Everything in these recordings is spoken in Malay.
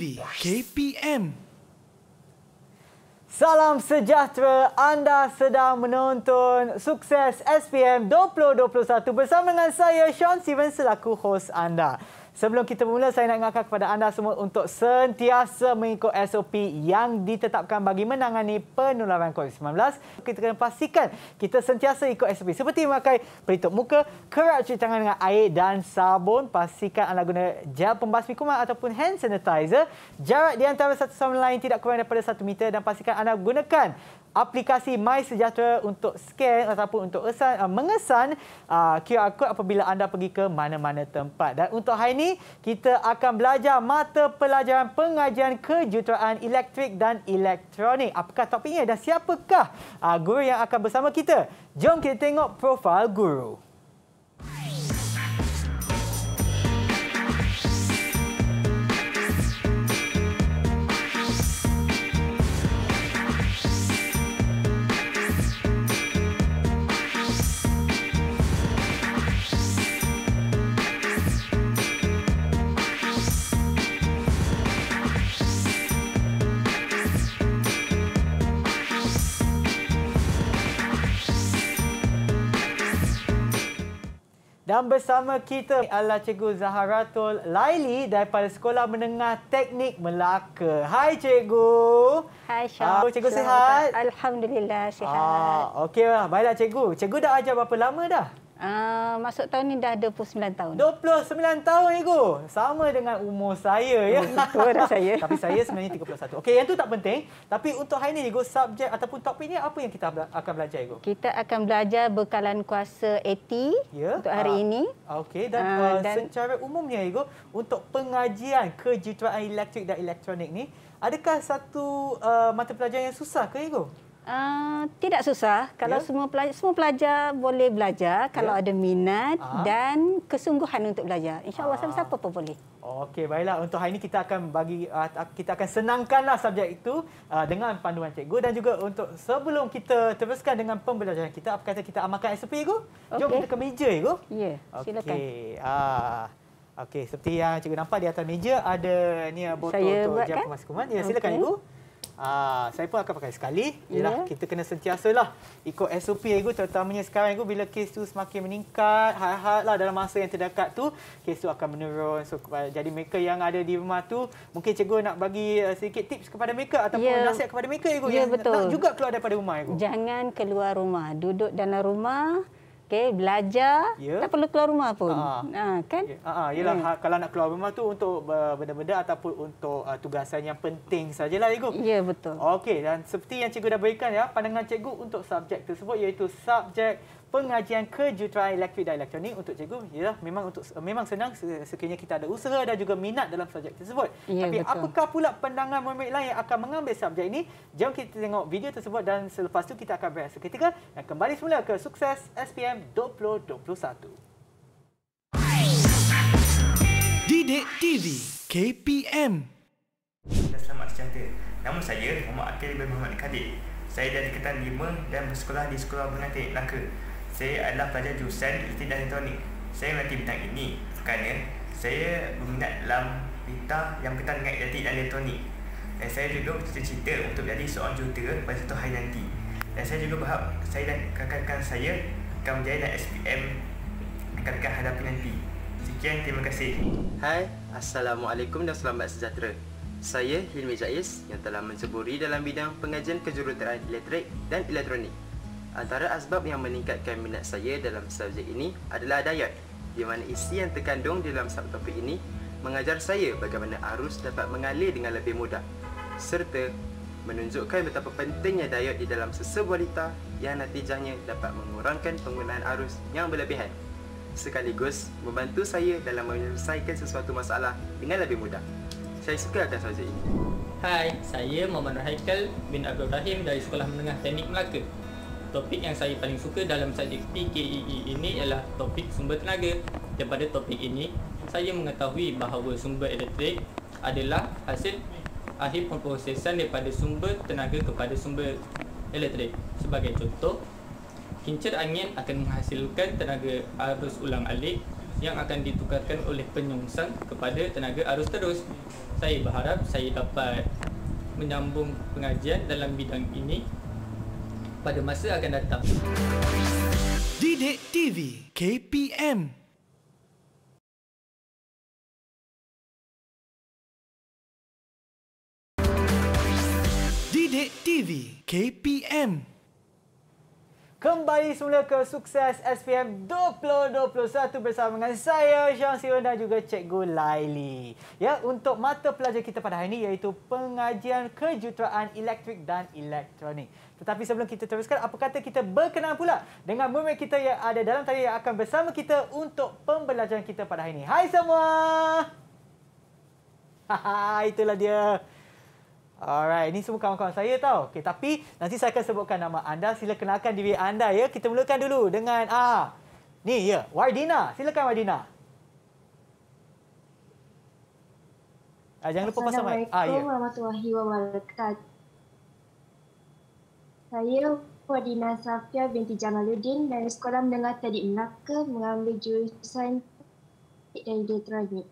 TV KPM. Salam sejahtera. Anda sedang menonton Sukses SPM 2021 bersama dengan saya Sean Steven selaku hos anda. Sebelum kita bermula, saya nak ingatkan kepada anda semua untuk sentiasa mengikut SOP yang ditetapkan bagi menangani penularan COVID-19. Kita kena pastikan kita sentiasa ikut SOP seperti memakai pelitup muka, kerap cuci tangan dengan air dan sabun. Pastikan anda guna gel pembasmi kuman ataupun hand sanitizer. Jarak di antara satu sama lain tidak kurang daripada satu meter dan pastikan anda gunakan aplikasi My Sejahtera untuk scan ataupun untuk esan, uh, mengesan uh, QR code apabila anda pergi ke mana-mana tempat. Dan untuk hari ini, kita akan belajar mata pelajaran pengajian kejuruteraan elektrik dan elektronik. Apakah topiknya dan siapakah uh, guru yang akan bersama kita? Jom kita tengok profil guru. Hai. Dan bersama kita adalah Cikgu Zaharatul Laili daripada Sekolah Menengah Teknik Melaka. Hai Cikgu. Hai Syah. Uh, cikgu sihat? Alhamdulillah sihat. Ah, Okey, lah. baiklah Cikgu. Cikgu dah ajar berapa lama dah? Ah, masuk tahun ni dah 29 tahun. 29 tahun ego. Sama dengan umur saya ya. Tua dah saya. Tapi saya sebenarnya 31. Okey, yang tu tak penting. Tapi untuk hari ni ego subjek ataupun topik ni apa yang kita akan belajar ego? Kita akan belajar bekalan kuasa AT ya. untuk hari uh, ini. Okey, dan, ah, uh, dan secara umumnya ego untuk pengajian kejuruteraan elektrik dan elektronik ni, adakah satu uh, mata pelajaran yang susah ke ego? Uh, tidak susah kalau yeah. semua pelajar, semua pelajar boleh belajar kalau yeah. ada minat uh ah. -huh. dan kesungguhan untuk belajar. Insya-Allah uh -huh. Ah. siapa pun boleh. Okey, baiklah untuk hari ini kita akan bagi uh, kita akan senangkanlah subjek itu uh, dengan panduan cikgu dan juga untuk sebelum kita teruskan dengan pembelajaran kita apa kata kita amalkan SOP cikgu? Jom kita ke meja cikgu. Ya, yeah. okay. silakan. uh, okey seperti yang cikgu nampak di atas meja ada ni ya, botol untuk jam kemas kuman. Ya, silakan okay. cikgu. Ah, saya pun akan pakai sekali. Yalah, yeah. kita kena sentiasalah ikut SOP ego terutamanya sekarang ego bila kes tu semakin meningkat, hal-hal lah dalam masa yang terdekat tu, kes tu akan menurun. So, jadi mereka yang ada di rumah tu, mungkin cikgu nak bagi uh, sedikit tips kepada mereka ataupun yeah. nasihat kepada mereka ego yeah, yang betul. tak juga keluar daripada rumah ego. Jangan keluar rumah, duduk dalam rumah okey belajar yeah. tak perlu keluar rumah pun ah. ha uh. kan ya, ah, ah, hmm. ha okay. uh, uh, kalau nak keluar rumah tu untuk benda-benda ataupun untuk uh, tugasan yang penting sajalah cikgu ya yeah, betul okey dan seperti yang cikgu dah berikan ya pandangan cikgu untuk subjek tersebut iaitu subjek pengajian kejuruteraan elektrik dan elektronik untuk cikgu ialah memang untuk memang senang sekiranya kita ada usaha dan juga minat dalam subjek tersebut. Ya, Tapi betul. apakah pula pandangan murid-murid lain yang akan mengambil subjek ini? Jom kita tengok video tersebut dan selepas itu kita akan berehat seketika dan kembali semula ke sukses SPM 2021. Didik TV KPM Selamat sejahtera. Nama saya Muhammad Akhil bin Muhammad Kadir. Saya dari Ketan 5 dan bersekolah di Sekolah Bengatik, Laka saya adalah pelajar jurusan Elektrik Elektronik. Saya mengerti bintang ini kerana saya berminat dalam bintang yang berkaitan dengan Elektrik dan Elektronik. Dan saya juga bercita cerita untuk menjadi seorang jurutera pada suatu hari nanti. Dan saya juga berharap saya dan kakak-kakak saya akan menjadi dalam SPM akan-akan hadapi nanti. Sekian, terima kasih. Hai, Assalamualaikum dan selamat sejahtera. Saya Hilmi Jais yang telah menceburi dalam bidang pengajian kejuruteraan elektrik dan elektronik. Antara asbab yang meningkatkan minat saya dalam subjek ini adalah dayat di mana isi yang terkandung dalam subtopik ini mengajar saya bagaimana arus dapat mengalir dengan lebih mudah serta menunjukkan betapa pentingnya dayat di dalam sesebuah wanita yang natijahnya dapat mengurangkan penggunaan arus yang berlebihan sekaligus membantu saya dalam menyelesaikan sesuatu masalah dengan lebih mudah. Saya suka akan subjek ini. Hai, saya Muhammad Haikal bin Abdul Rahim dari Sekolah Menengah Teknik Melaka topik yang saya paling suka dalam subjek PKEE e ini ialah topik sumber tenaga. Daripada topik ini, saya mengetahui bahawa sumber elektrik adalah hasil akhir pemprosesan daripada sumber tenaga kepada sumber elektrik. Sebagai contoh, kincir angin akan menghasilkan tenaga arus ulang alik yang akan ditukarkan oleh penyongsang kepada tenaga arus terus. Saya berharap saya dapat menyambung pengajian dalam bidang ini pada masa akan datang. Didik TV KPM Didik TV KPM Kembali semula ke sukses SPM 2021 bersama dengan saya, Syang Siun dan juga Cikgu Laili. Ya, untuk mata pelajar kita pada hari ini iaitu pengajian kejuruteraan elektrik dan elektronik. Tetapi sebelum kita teruskan, apa kata kita berkenalan pula dengan murid kita yang ada dalam tadi yang akan bersama kita untuk pembelajaran kita pada hari ini. Hai semua! Itulah dia. Alright, ini semua kawan-kawan saya tau. Okay, tapi nanti saya akan sebutkan nama anda. Sila kenalkan diri anda ya. Kita mulakan dulu dengan ah ni ya, Wardina. Silakan Wardina. Ah, jangan lupa pasang mic. Ah, ya. Assalamualaikum warahmatullahi wabarakatuh. Saya Fadina Safia binti Jamaluddin dari Sekolah Menengah Tadi Melaka mengambil jurusan dan elektronik.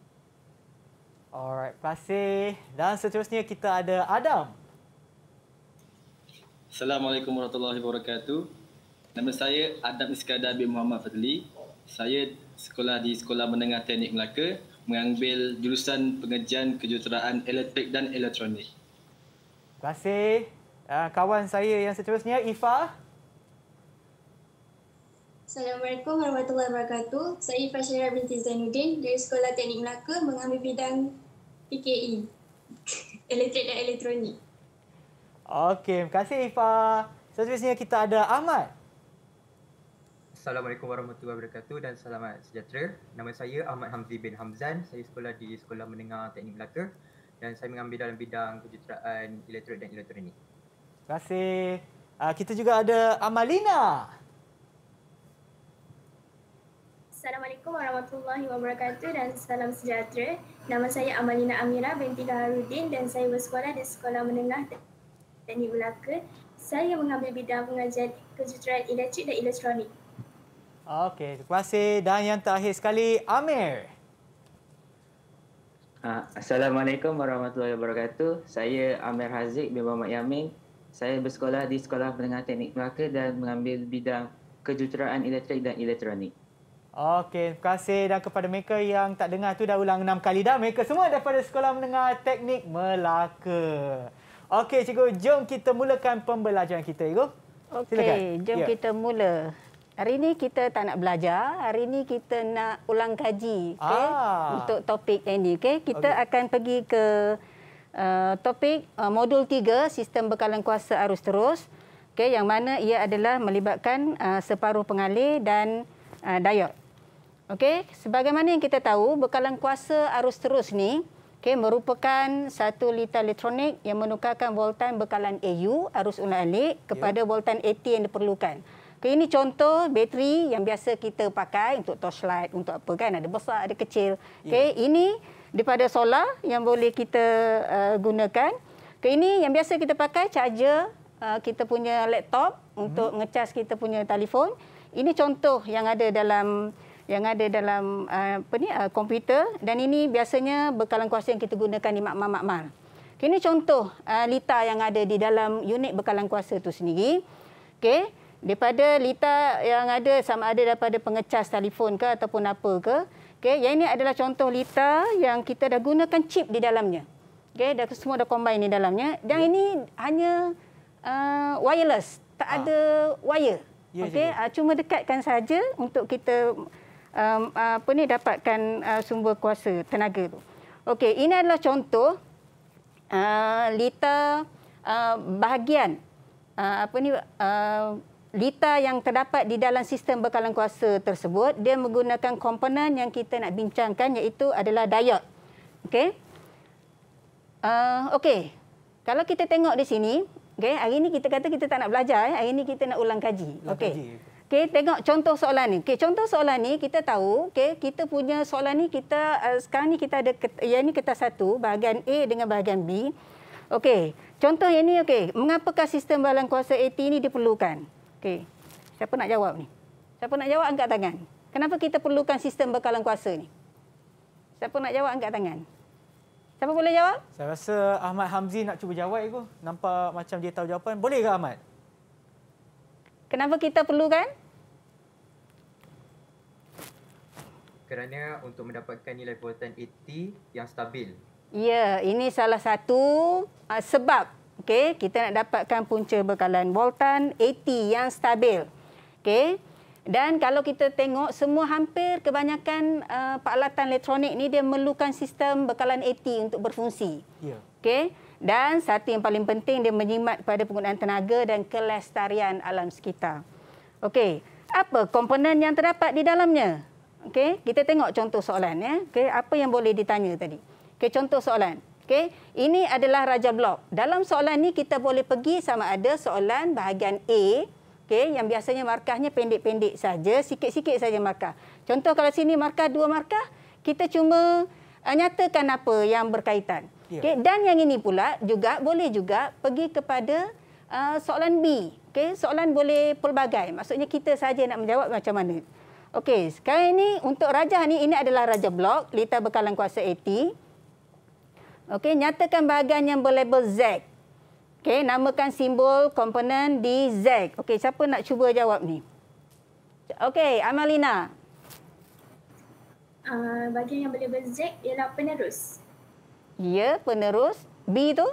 Alright, terima Dan seterusnya kita ada Adam. Assalamualaikum warahmatullahi wabarakatuh. Nama saya Adam Iskandar bin Muhammad Fadli. Saya sekolah di Sekolah Menengah Teknik Melaka mengambil jurusan pengejian kejuruteraan elektrik dan elektronik. Terima kasih. Ah, kawan saya yang seterusnya, Ifa. Assalamualaikum warahmatullahi wabarakatuh. Saya Ifa Syarah binti Zainuddin dari Sekolah Teknik Melaka mengambil bidang PKI, e, Elektrik dan Elektronik. Okey, terima kasih Ifa. Seterusnya kita ada Ahmad. Assalamualaikum warahmatullahi wabarakatuh dan selamat sejahtera. Nama saya Ahmad Hamzi bin Hamzan. Saya sekolah di Sekolah Menengah Teknik Melaka dan saya mengambil dalam bidang kejuruteraan elektrik dan elektronik. Terima kasih. Uh, kita juga ada Amalina. Assalamualaikum warahmatullahi wabarakatuh dan salam sejahtera. Nama saya Amalina Amira binti Harudin dan saya bersekolah di Sekolah Menengah Tani Melaka. Saya mengambil bidang pengajian kejuruteraan elektrik dan elektronik. Okey, terima kasih. Dan yang terakhir sekali, Amir. Ah, Assalamualaikum warahmatullahi wabarakatuh. Saya Amir Haziq bin Muhammad Yamin saya bersekolah di Sekolah Menengah Teknik Melaka dan mengambil bidang kejuruteraan elektrik dan elektronik. Okey, terima kasih dan kepada mereka yang tak dengar tu dah ulang enam kali dah. Mereka semua daripada Sekolah Menengah Teknik Melaka. Okey, cikgu, jom kita mulakan pembelajaran kita, cikgu. Okey, jom ya. kita mula. Hari ini kita tak nak belajar, hari ini kita nak ulang kaji okay? ah. untuk topik ini. Okay? Kita okay. akan pergi ke Eh, topik uh, modul 3 sistem bekalan kuasa arus terus okey yang mana ia adalah melibatkan uh, separuh pengalir dan uh, diode okey sebagaimana yang kita tahu bekalan kuasa arus terus ni okey merupakan satu litar elektronik yang menukarkan voltan bekalan AU arus ulang-alik kepada yeah. voltan AT yang diperlukan okey ini contoh bateri yang biasa kita pakai untuk torchlight untuk apa kan ada besar ada kecil okey yeah. ini daripada solar yang boleh kita uh, gunakan. ke ini yang biasa kita pakai charger uh, kita punya laptop hmm. untuk ngecas kita punya telefon. Ini contoh yang ada dalam yang ada dalam uh, apa ni uh, komputer dan ini biasanya bekalan kuasa yang kita gunakan di makmal-makmal. Okay, ini contoh uh, lita yang ada di dalam unit bekalan kuasa itu sendiri. Okey, daripada lita yang ada sama ada daripada pengecas telefon ke ataupun apa ke Okey, yang ini adalah contoh lita yang kita dah gunakan chip di dalamnya. Okey, dah semua dah combine di dalamnya. Dan yeah. ini hanya uh, wireless, tak ha. ada wire. Yeah, Okey, uh, cuma dekatkan saja untuk kita um, uh, apa ni dapatkan uh, sumber kuasa tenaga tu. Okey, ini adalah contoh uh, lita uh, bahagian uh, apa ni uh, Lita yang terdapat di dalam sistem bekalan kuasa tersebut, dia menggunakan komponen yang kita nak bincangkan iaitu adalah diod. Okay. Uh, okey. Kalau kita tengok di sini, okay. hari ini kita kata kita tak nak belajar, eh. hari ini kita nak ulang kaji. Okey. Okay, tengok contoh soalan ni. Okay, contoh soalan ni kita tahu, Okay, kita punya soalan ni kita uh, sekarang ni kita ada ya ni kertas satu, bahagian A dengan bahagian B. Okey. Contoh yang ini okey, mengapakah sistem balang kuasa AT ini diperlukan? Okey. Siapa nak jawab ni? Siapa nak jawab angkat tangan. Kenapa kita perlukan sistem bekalan kuasa ni? Siapa nak jawab angkat tangan? Siapa boleh jawab? Saya rasa Ahmad Hamzi nak cuba jawab aku. Nampak macam dia tahu jawapan. Boleh ke Ahmad? Kenapa kita perlukan? Kerana untuk mendapatkan nilai buatan 80 yang stabil. Ya, ini salah satu ah, sebab Okey, kita nak dapatkan punca bekalan voltan 80 yang stabil. Okey. Dan kalau kita tengok semua hampir kebanyakan uh, peralatan elektronik ni dia memerlukan sistem bekalan 80 untuk berfungsi. Ya. Okey. Dan satu yang paling penting dia menyimat pada penggunaan tenaga dan kelestarian alam sekitar. Okey. Apa komponen yang terdapat di dalamnya? Okey, kita tengok contoh soalan ya. Okey, apa yang boleh ditanya tadi? Okey, contoh soalan. Okey, ini adalah raja blok. Dalam soalan ni kita boleh pergi sama ada soalan bahagian A, okey, yang biasanya markahnya pendek-pendek saja, sikit-sikit saja markah. Contoh kalau sini markah dua markah, kita cuma uh, nyatakan apa yang berkaitan. Yeah. Okey, dan yang ini pula juga boleh juga pergi kepada uh, soalan B. Okey, soalan boleh pelbagai. Maksudnya kita saja nak menjawab macam mana. Okey, sekarang ini untuk rajah ni ini adalah raja blok, lita bekalan kuasa 80. Okey, nyatakan bahagian yang berlabel Z. Okey, namakan simbol komponen di Z. Okey, siapa nak cuba jawab ni? Okey, Amalina. Uh, bahagian yang berlabel Z ialah penerus. Ya, penerus. B tu?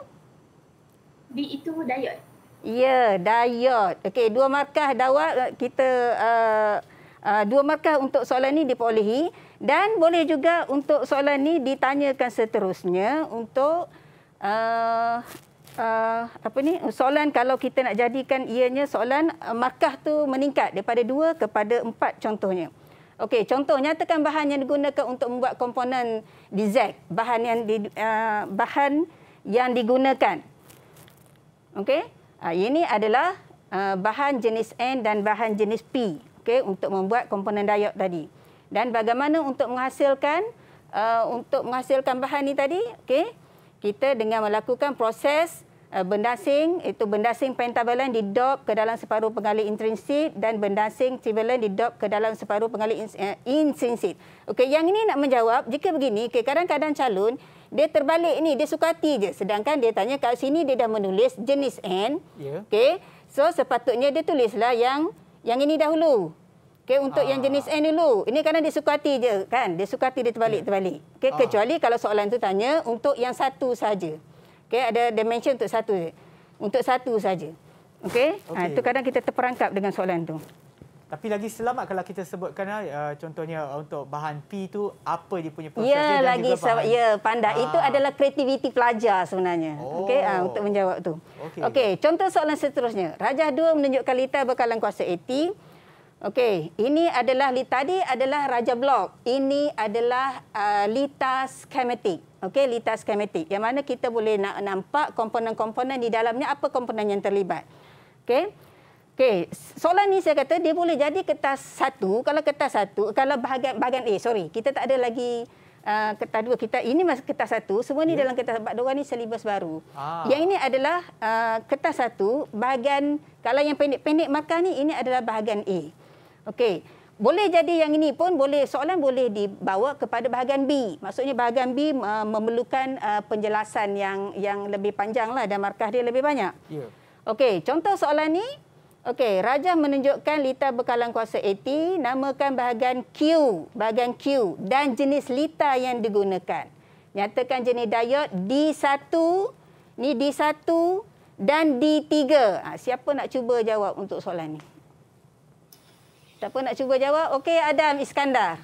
B itu diod. Ya, diod. Okey, dua markah dawak eh, kita... Uh, uh, dua markah untuk soalan ni diperolehi. Dan boleh juga untuk soalan ni ditanyakan seterusnya untuk uh, Uh, apa ni soalan kalau kita nak jadikan ianya soalan uh, markah tu meningkat daripada dua kepada empat contohnya okey contoh nyatakan bahan yang digunakan untuk membuat komponen DZ bahan yang di, uh, bahan yang digunakan okey uh, ini adalah uh, bahan jenis N dan bahan jenis P okey untuk membuat komponen diod tadi dan bagaimana untuk menghasilkan uh, untuk menghasilkan bahan ni tadi okey kita dengan melakukan proses uh, bendasing itu bendasing pentavalent di dop ke dalam separuh pengali intrinsik dan bendasing trivalent di dop ke dalam separuh pengali uh, intrinsik okey yang ini nak menjawab jika begini okey kadang-kadang calon dia terbalik ni dia suka hati je sedangkan dia tanya kat sini dia dah menulis jenis N yeah. okey so sepatutnya dia tulislah yang yang ini dahulu Okey untuk ha. yang ah. jenis N dulu. Ini kadang dia suka hati je kan. Dia suka hati dia terbalik-terbalik. Ya. Okey ha. kecuali kalau soalan tu tanya untuk yang satu saja. Okey ada dimension untuk satu je. Untuk satu saja. Okey. Ah, okay. Ha kadang kita terperangkap dengan soalan tu. Tapi lagi selamat kalau kita sebutkan uh, contohnya untuk bahan P tu apa dia punya proses ya, dia dan lagi juga bahan. Ya, pandai. Ha. Itu adalah kreativiti pelajar sebenarnya. Oh. Okey, ha, untuk menjawab tu. Okey, okay. contoh soalan seterusnya. Rajah 2 menunjukkan litar berkalan kuasa 80. Okey, ini adalah tadi adalah Raja Blok. Ini adalah uh, Lita Schematic. Okey, Lita Schematic. Yang mana kita boleh nak nampak komponen-komponen di dalamnya, apa komponen yang terlibat. Okey. Okey, soalan ni saya kata dia boleh jadi kertas satu. Kalau kertas satu, kalau bahagian bahagian eh sorry, kita tak ada lagi uh, kertas dua. Kita ini masih kertas satu. Semua ni yeah. dalam kertas sebab dua ni silibus baru. Ah. Yang ini adalah uh, kertas satu, bahagian kalau yang pendek-pendek maka ni ini adalah bahagian A. Okey. Boleh jadi yang ini pun boleh soalan boleh dibawa kepada bahagian B. Maksudnya bahagian B uh, memerlukan uh, penjelasan yang yang lebih panjanglah dan markah dia lebih banyak. Ya. Yeah. Okey, contoh soalan ni Okey, Raja menunjukkan lita bekalan kuasa 80, namakan bahagian Q, bahagian Q dan jenis lita yang digunakan. Nyatakan jenis diod D1, ni D1 dan D3. Ha, siapa nak cuba jawab untuk soalan ni? Tak pun nak cuba jawab. Okey Adam Iskandar.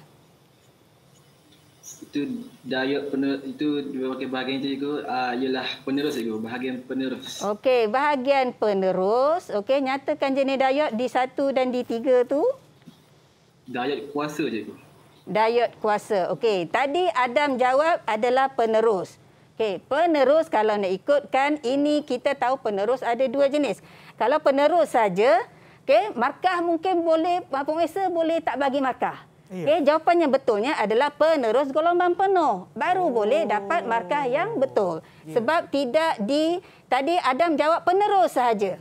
Itu diet penerus itu dua pakai bahagian itu. cikgu. Ah uh, ialah penerus cikgu, bahagian penerus. Okey, bahagian penerus. Okey, nyatakan jenis diet di satu dan di tiga tu. Diet kuasa cikgu. Diet kuasa. Okey, tadi Adam jawab adalah penerus. Okey, penerus kalau nak ikutkan ini kita tahu penerus ada dua jenis. Kalau penerus saja Okey, markah mungkin boleh ah, pengesa boleh tak bagi markah. Okey, jawapan yang betulnya adalah penerus gelombang penuh baru oh. boleh dapat markah yang betul. Yeah. Sebab tidak di tadi Adam jawab penerus sahaja.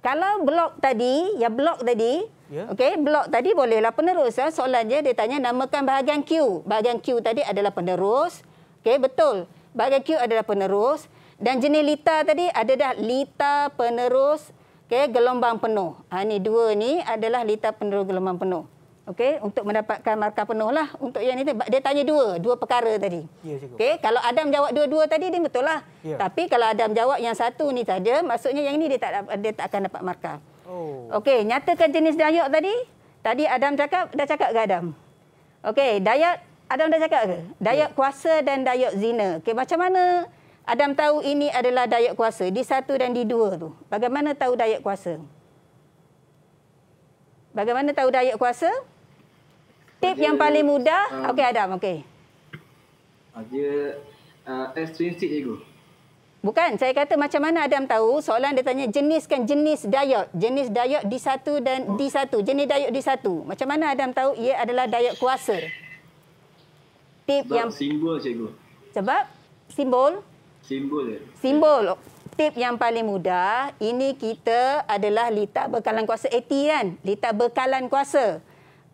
Kalau blok tadi, ya blok tadi, yeah. okey, blok tadi bolehlah penerus. Ya. Ah. Soalan dia dia tanya namakan bahagian Q. Bahagian Q tadi adalah penerus. Okey, betul. Bahagian Q adalah penerus dan jenis lita tadi ada dah lita penerus okey gelombang penuh. Ha ni dua ni adalah liter penuh gelombang penuh. Okey untuk mendapatkan markah penuh lah untuk yang ini dia tanya dua dua perkara tadi. Ya, Okey kalau Adam jawab dua-dua tadi dia betul lah. Ya. Tapi kalau Adam jawab yang satu ni saja maksudnya yang ini dia tak dia tak akan dapat markah. Oh. Okey nyatakan jenis dayak tadi. Tadi Adam cakap dah cakap ke Adam? Okey dayak Adam dah cakap ke? Dayak ya. kuasa dan dayak zina. Okey macam mana Adam tahu ini adalah dayak kuasa di satu dan di dua tu. Bagaimana tahu dayak kuasa? Bagaimana tahu dayak kuasa? Tip yang paling mudah. Um, okey Adam, okey. Ah, dia uh, ah, extrinsic ego. Bukan, saya kata macam mana Adam tahu? Soalan dia tanya kan jenis dayak. Jenis dayak di satu dan di satu. Jenis dayak di satu. Macam mana Adam tahu ia adalah dayak kuasa? Tip sebab yang simbol cikgu. Sebab simbol Simbol je. Simbol. Tip yang paling mudah, ini kita adalah litar bekalan kuasa AT eh, kan? Litar bekalan kuasa.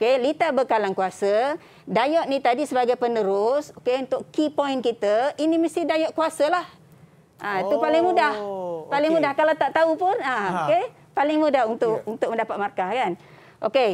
Okey, litar bekalan kuasa. Diode ni tadi sebagai penerus, okey untuk key point kita, ini mesti diode kuasalah, lah. Ha, oh, itu paling mudah. Paling okay. mudah kalau tak tahu pun, ha, ha. okey. Paling mudah untuk yeah. untuk mendapat markah kan? Okey.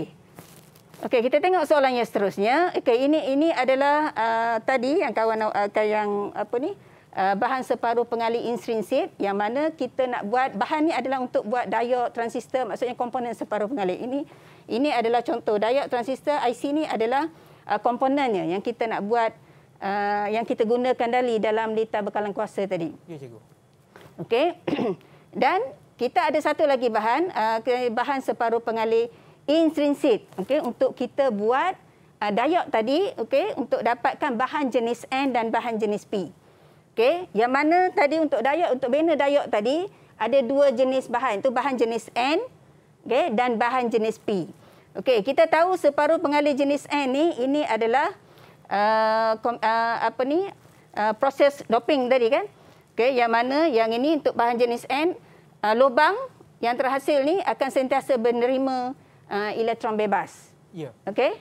Okey, kita tengok soalan yang seterusnya. Okey, ini ini adalah uh, tadi yang kawan uh, yang apa ni? Uh, bahan separuh pengali intrinsik yang mana kita nak buat bahan ni adalah untuk buat diod transistor maksudnya komponen separuh pengali ini ini adalah contoh diod transistor IC ni adalah uh, komponennya yang kita nak buat uh, yang kita gunakan dali dalam lita bekalan kuasa tadi. Ya cikgu. Okey. Dan kita ada satu lagi bahan uh, bahan separuh pengali intrinsik okey untuk kita buat uh, tadi okay, untuk dapatkan bahan jenis N dan bahan jenis P. Okey, yang mana tadi untuk dayak untuk bina dayak tadi ada dua jenis bahan. Itu bahan jenis N, okey dan bahan jenis P. Okey, kita tahu separuh pengalih jenis N ni ini adalah uh, uh, apa ni? Uh, proses doping tadi kan? Okey, yang mana yang ini untuk bahan jenis N, uh, lubang yang terhasil ni akan sentiasa menerima uh, elektron bebas. Ya. Yeah. Okey,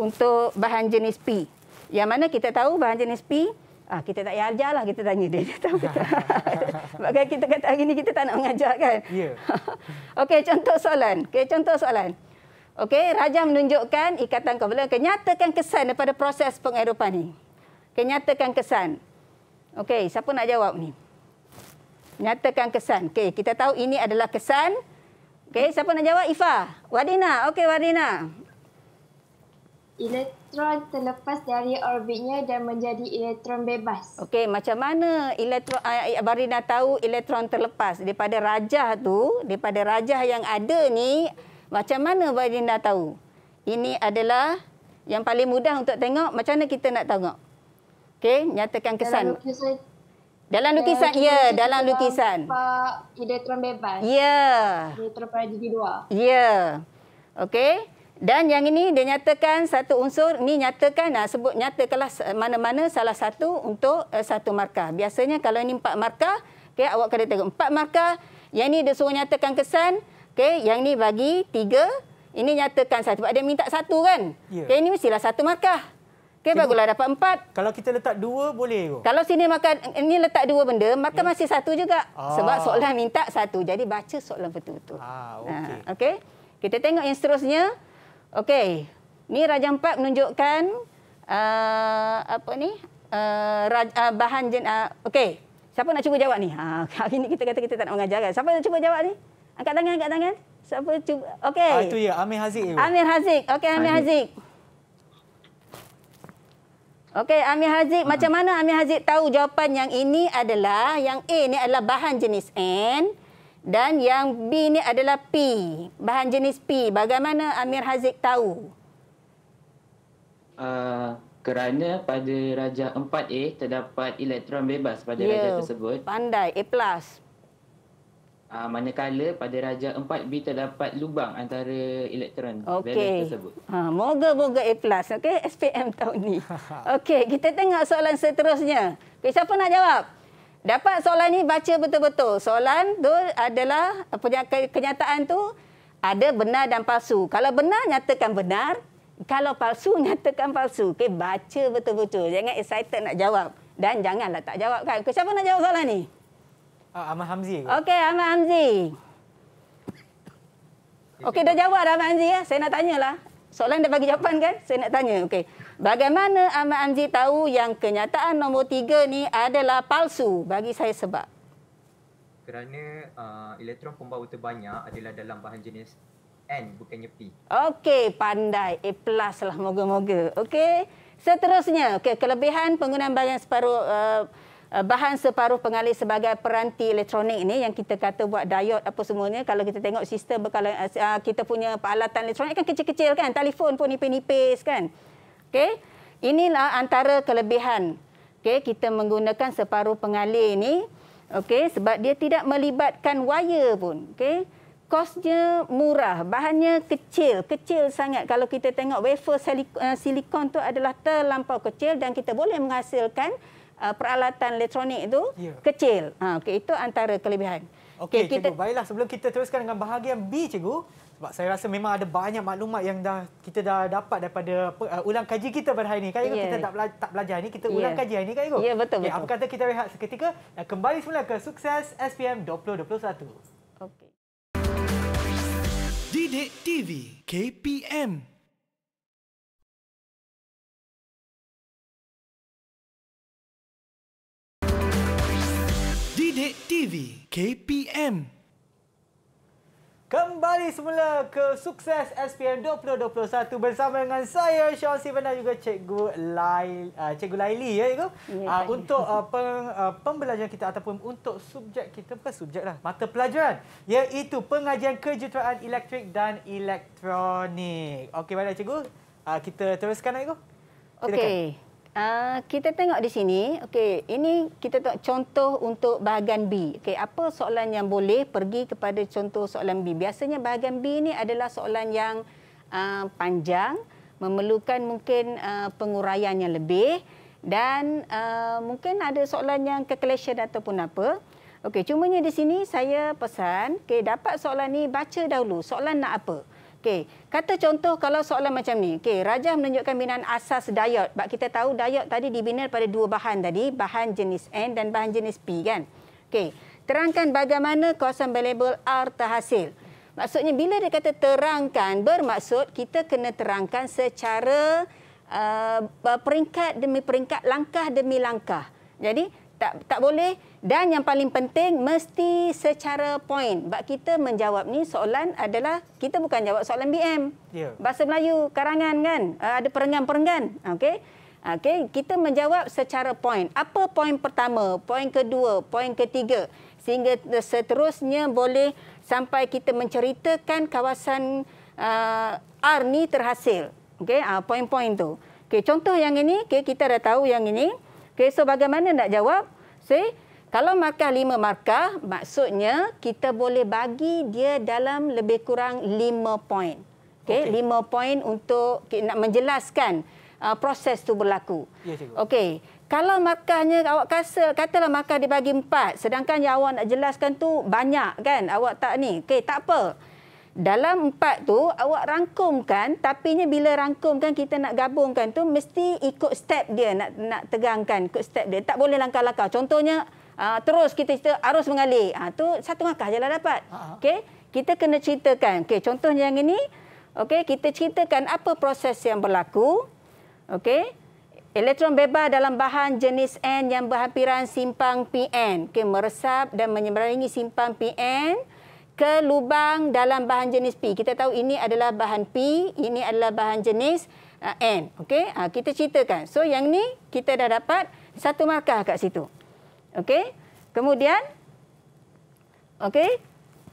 untuk bahan jenis P. Yang mana kita tahu bahan jenis P Ah, kita tak payah ajar lah, kita tanya dia. dia tahu kita. Sebab kan kita kata hari ini kita tak nak mengajar kan? Ya. Yeah. Okey, contoh soalan. Okey, contoh soalan. Okey, Raja menunjukkan ikatan kovalen. Kenyatakan kesan daripada proses pengairupan ini. Kenyatakan kesan. Okey, siapa nak jawab ni? Nyatakan kesan. Okey, kita tahu ini adalah kesan. Okey, siapa nak jawab? Ifa. Wadina. Okey, Wadina elektron terlepas dari orbitnya dan menjadi elektron bebas. Okey, macam mana elektron uh, Barina tahu elektron terlepas daripada rajah tu, daripada rajah yang ada ni, macam mana Barina tahu? Ini adalah yang paling mudah untuk tengok, macam mana kita nak tengok? Okey, nyatakan kesan. Dalam lukisan. Dalam lukisan, ya, dalam lukisan. Elektron bebas. Ya. Elektron pada diri dua. Ya. Okey. Dan yang ini dia nyatakan satu unsur, ni nyatakan ah, sebut nyatakanlah mana-mana salah satu untuk uh, satu markah. Biasanya kalau ini empat markah, okay, awak kena tengok empat markah. Yang ini dia suruh nyatakan kesan, okay, yang ini bagi tiga, ini nyatakan satu. Sebab dia minta satu kan? Yeah. Okay, ini mestilah satu markah. Okay, bagulah dapat empat. Kalau kita letak dua boleh ke? Kalau sini maka ini letak dua benda, maka yeah. Ya. masih satu juga. Ah. Sebab soalan minta satu. Jadi baca soalan betul-betul. Ah, okay. Ha, okay? Kita tengok yang seterusnya. Okey, ni Raja Empat menunjukkan uh, apa ni uh, raj, uh, bahan jen. Uh, Okey, siapa nak cuba jawab ni? Ha, ini kita kata kita tak nak mengajar kan? Siapa nak cuba jawab ni? Angkat tangan, angkat tangan. Siapa cuba? Okey. Ah, itu ya, Amir Haziq. Ibu. Amir Haziq. Okey, Amir, Amir Haziq. Okey, Amir Haziq. Uh-huh. Macam ah. mana Amir Haziq tahu jawapan yang ini adalah, yang A ni adalah bahan jenis N, dan yang B ini adalah P. Bahan jenis P. Bagaimana Amir Haziq tahu? Uh, kerana pada Raja 4A terdapat elektron bebas pada yeah. Raja tersebut. Pandai. A+. Plus. Uh, manakala pada Raja 4B terdapat lubang antara elektron okay. tersebut. Ha, moga-moga uh, A+. Plus, okay? SPM tahun ni. Okey, kita tengok soalan seterusnya. Okay, siapa nak jawab? Dapat soalan ni baca betul-betul. Soalan tu adalah kenyataan tu ada benar dan palsu. Kalau benar nyatakan benar, kalau palsu nyatakan palsu. Okey, baca betul-betul. Jangan excited nak jawab dan janganlah tak jawab kan. siapa nak jawab soalan ni? Ah, Ahmad Hamzi. Okey, Ahmad Hamzi. Okey, dah jawab dah Ahmad Hamzi ya. Saya nak tanyalah. Soalan dah bagi jawapan kan? Saya nak tanya. Okey. Bagaimana Ahmad Amzi tahu yang kenyataan nombor tiga ni adalah palsu? Bagi saya sebab. Kerana uh, elektron pembawa terbanyak adalah dalam bahan jenis N bukannya P. Okey, pandai. A plus lah moga-moga. Okey. Seterusnya, okay, kelebihan penggunaan bahan separuh uh, uh bahan separuh pengalih sebagai peranti elektronik ni yang kita kata buat diod apa semuanya kalau kita tengok sistem uh, kita punya peralatan elektronik kan kecil-kecil kan telefon pun nipis-nipis kan Okey, inilah antara kelebihan. Okey, kita menggunakan separuh pengalir ini. Okey, sebab dia tidak melibatkan wire pun. Okey, kosnya murah, bahannya kecil, kecil sangat. Kalau kita tengok wafer eh, silikon tu adalah terlampau kecil dan kita boleh menghasilkan eh, peralatan elektronik itu ya. kecil. Ha, okey, itu antara kelebihan. Okey, okay, kita... cikgu. Baiklah, sebelum kita teruskan dengan bahagian B, cikgu. Sebab saya rasa memang ada banyak maklumat yang dah kita dah dapat daripada apa, uh, ulang kaji kita pada hari ini. Kak Ego, yeah. kita tak, bela- tak belajar ini, kita yeah. ulang kaji hari ini, Kak Ego. Ya, yeah, betul, okay, betul. Apa kata kita rehat seketika dan kembali semula ke Sukses SPM 2021. Okey. Didik TV KPM Didik TV KPM Kembali semula ke sukses SPM 2021 bersama dengan saya Sean Sivan dan juga Cikgu Lail uh, Cikgu Laili ya Cikgu. Ya, uh, untuk uh, peng, uh, pembelajaran kita ataupun untuk subjek kita bukan subjek lah mata pelajaran iaitu pengajian kejuruteraan elektrik dan elektronik. Okey baiklah Cikgu. Uh, kita teruskan Cikgu. Okey. Uh, kita tengok di sini, Okey, ini kita tengok contoh untuk bahagian B. Okey, apa soalan yang boleh pergi kepada contoh soalan B? Biasanya bahagian B ini adalah soalan yang uh, panjang, memerlukan mungkin uh, penguraian yang lebih dan uh, mungkin ada soalan yang calculation ataupun apa. Okey, cumanya di sini saya pesan, Okey, dapat soalan ni baca dahulu soalan nak apa. Okey, kata contoh kalau soalan macam ni. Okey, Rajah menunjukkan binaan asas diod. Sebab kita tahu diod tadi dibina pada dua bahan tadi, bahan jenis N dan bahan jenis P kan. Okey, terangkan bagaimana kawasan variable R terhasil. Maksudnya bila dia kata terangkan, bermaksud kita kena terangkan secara uh, peringkat demi peringkat, langkah demi langkah. Jadi tak tak boleh dan yang paling penting mesti secara point sebab kita menjawab ni soalan adalah kita bukan jawab soalan BM yeah. bahasa Melayu karangan kan uh, ada perenggan-perenggan okey okey kita menjawab secara point apa point pertama point kedua point ketiga sehingga seterusnya boleh sampai kita menceritakan kawasan uh, R ni terhasil okey uh, point-point tu okey contoh yang ini okay, kita dah tahu yang ini Okay, so bagaimana nak jawab? See, kalau markah lima markah, maksudnya kita boleh bagi dia dalam lebih kurang lima poin. Okey, okay. lima poin untuk nak menjelaskan uh, proses tu berlaku. Ya, cikgu. Okey, kalau markahnya awak kasa, katalah markah dibagi empat, sedangkan yang awak nak jelaskan tu banyak kan? Awak tak ni. Okey, tak apa dalam empat tu awak rangkumkan tapinya bila rangkumkan kita nak gabungkan tu mesti ikut step dia nak nak tegangkan ikut step dia tak boleh langkah-langkah contohnya uh, terus kita cerita arus mengalir ha, tu satu langkah jelah dapat ha, ha. okey kita kena ceritakan okey contohnya yang ini okey kita ceritakan apa proses yang berlaku okey elektron bebas dalam bahan jenis N yang berhampiran simpang PN okey meresap dan menyemerangi simpang PN ke lubang dalam bahan jenis P. Kita tahu ini adalah bahan P, ini adalah bahan jenis uh, N. Okey, ah, kita ceritakan. So yang ni kita dah dapat satu markah kat situ. Okey. Kemudian okey,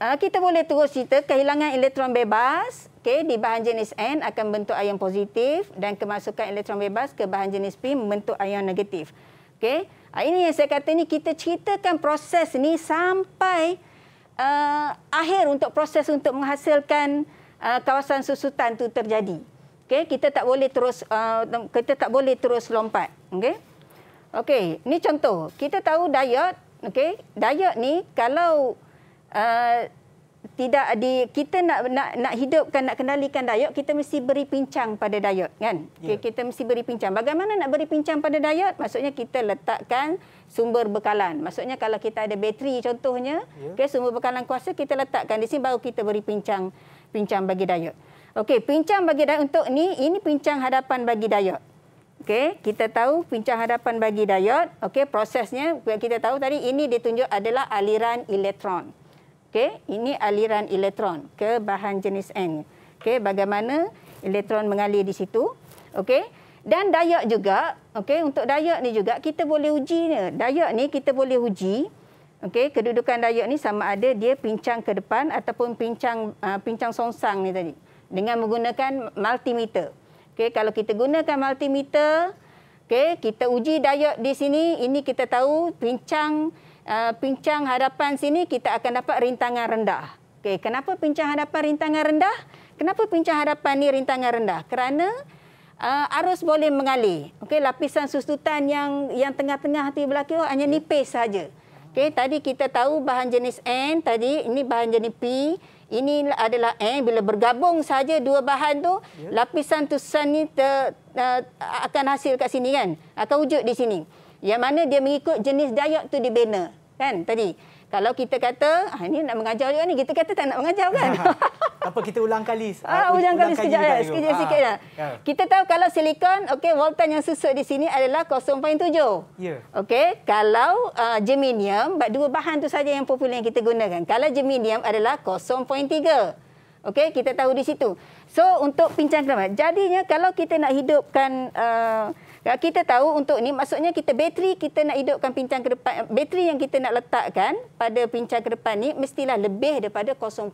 ah, kita boleh terus cerita kehilangan elektron bebas okey di bahan jenis N akan bentuk ion positif dan kemasukan elektron bebas ke bahan jenis P membentuk ion negatif. Okey. Ah, ini yang saya kata ni kita ceritakan proses ni sampai uh, akhir untuk proses untuk menghasilkan uh, kawasan susutan itu terjadi. Okay, kita tak boleh terus uh, kita tak boleh terus lompat. Okay, okay, ni contoh. Kita tahu diet, Okay, Diet ni kalau uh, tidak di kita nak nak nak hidupkan nak kendalikan diet kita mesti beri pincang pada diet kan yeah. kita mesti beri pincang bagaimana nak beri pincang pada diet maksudnya kita letakkan sumber bekalan maksudnya kalau kita ada bateri contohnya yeah. okay, sumber bekalan kuasa kita letakkan di sini baru kita beri pincang pincang bagi diet okey pincang bagi diet untuk ni ini pincang hadapan bagi diet Okey, kita tahu pincang hadapan bagi diet. Okey, prosesnya kita tahu tadi ini ditunjuk adalah aliran elektron. Okey, ini aliran elektron ke bahan jenis N. Okey, bagaimana elektron mengalir di situ? Okey. Dan dayak juga, okey, untuk dayak ni juga kita boleh uji dia. Dayak ni kita boleh uji. Okey, kedudukan dayak ni sama ada dia pincang ke depan ataupun pincang uh, pincang songsang ni tadi dengan menggunakan multimeter. Okey, kalau kita gunakan multimeter, okey, kita uji dayak di sini, ini kita tahu pincang Eh, pincang hadapan sini kita akan dapat rintangan rendah. Okey, kenapa pincang hadapan rintangan rendah? Kenapa pincang hadapan ni rintangan rendah? Kerana uh, arus boleh mengalir. Okey, lapisan susutan yang yang tengah-tengah hati belakang hanya ya. nipis saja. Okey, tadi kita tahu bahan jenis N tadi ini bahan jenis P. Ini adalah N bila bergabung saja dua bahan tu ya. lapisan tusan ni ter, uh, eh, akan hasil kat sini kan? Akan wujud di sini yang mana dia mengikut jenis dayak tu dibina kan tadi kalau kita kata ah ini nak mengajar juga ni kita kata tak nak mengajar kan apa kita ulang kali ah uh, ulang kali sekejap ya sekejap ah, sikitlah yeah. Ya. kita tahu kalau silikon okay voltan yang susut di sini adalah 0.7 ya yeah. kalau uh, germanium dua bahan tu saja yang popular yang kita gunakan kalau germanium adalah 0.3 okay kita tahu di situ so untuk pincang keramat jadinya kalau kita nak hidupkan uh, Ya, kita tahu untuk ni maksudnya kita bateri kita nak hidupkan pincang ke depan bateri yang kita nak letakkan pada pincang ke depan ni mestilah lebih daripada 0.7.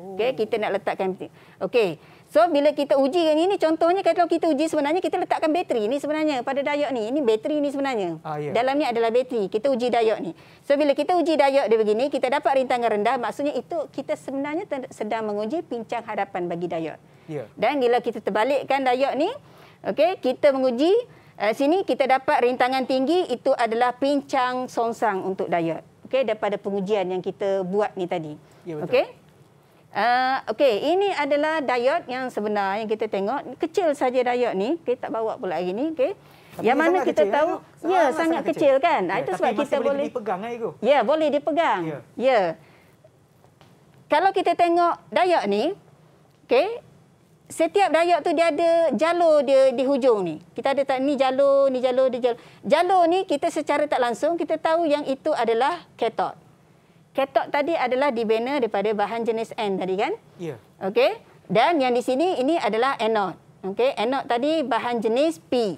Okey, oh. kita nak letakkan Okey. So bila kita uji yang ini contohnya kalau kita uji sebenarnya kita letakkan bateri ni sebenarnya pada diode ni. Ini bateri ni sebenarnya. Ah, yeah. Dalam ni adalah bateri. Kita uji diode ni. So bila kita uji diode dia begini, kita dapat rintangan rendah, maksudnya itu kita sebenarnya sedang menguji pincang hadapan bagi diode. Yeah. Dan bila kita terbalikkan diode ni, Okey, kita menguji uh, sini kita dapat rintangan tinggi itu adalah pincang songsang untuk diet. Okey, daripada pengujian yang kita buat ni tadi. Ya, Okey. Uh, Okey, ini adalah diet yang sebenar yang kita tengok. Kecil saja diet ni. Okay, tak bawa pula hari ni. Okey. Yang mana kita kecil, tahu, kan? ya sangat, sangat kecil kan. Ah, ya, itu sebab kita boleh dipegang kan itu. Ya, boleh dipegang. Ya. ya. Kalau kita tengok diet ni, okay setiap dayak tu dia ada jalur dia di hujung ni. Kita ada tak ni jalur, ni jalur, dia jalur. Jalur ni kita secara tak langsung kita tahu yang itu adalah ketot. Ketot tadi adalah dibina daripada bahan jenis N tadi kan? Ya. Yeah. Okey. Dan yang di sini ini adalah anod. Okey, anod tadi bahan jenis P.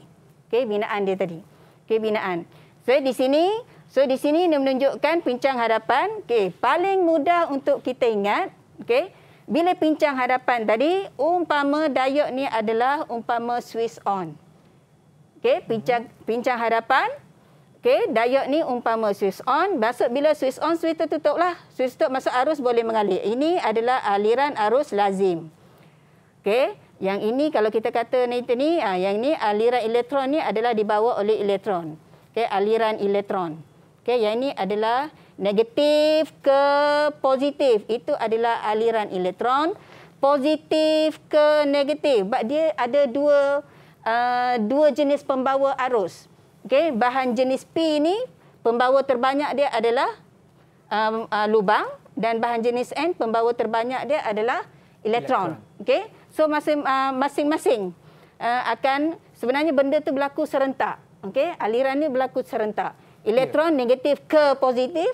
Okey, binaan dia tadi. Okey, binaan. So di sini So di sini dia menunjukkan pincang hadapan. Okey, paling mudah untuk kita ingat, okey. Bila pincang hadapan tadi, umpama diod ni adalah umpama switch on. Okey, pincang mhm. pincang hadapan. Okey, diod ni umpama switch on, masuk bila switch on switch tertutuplah. Switch tutup masuk arus boleh mengalir. Ini adalah aliran arus lazim. Okey, yang ini kalau kita kata ni ni, ah, yang ini aliran elektron ni adalah dibawa oleh elektron. Okey, aliran elektron. Okey, yang ini adalah negatif ke positif itu adalah aliran elektron positif ke negatif sebab dia ada dua uh, dua jenis pembawa arus Okay, bahan jenis p ini pembawa terbanyak dia adalah um, uh, lubang dan bahan jenis n pembawa terbanyak dia adalah elektron, elektron. okey so uh, masing-masing uh, uh, akan sebenarnya benda tu berlaku serentak Okay, aliran ini berlaku serentak elektron yeah. negatif ke positif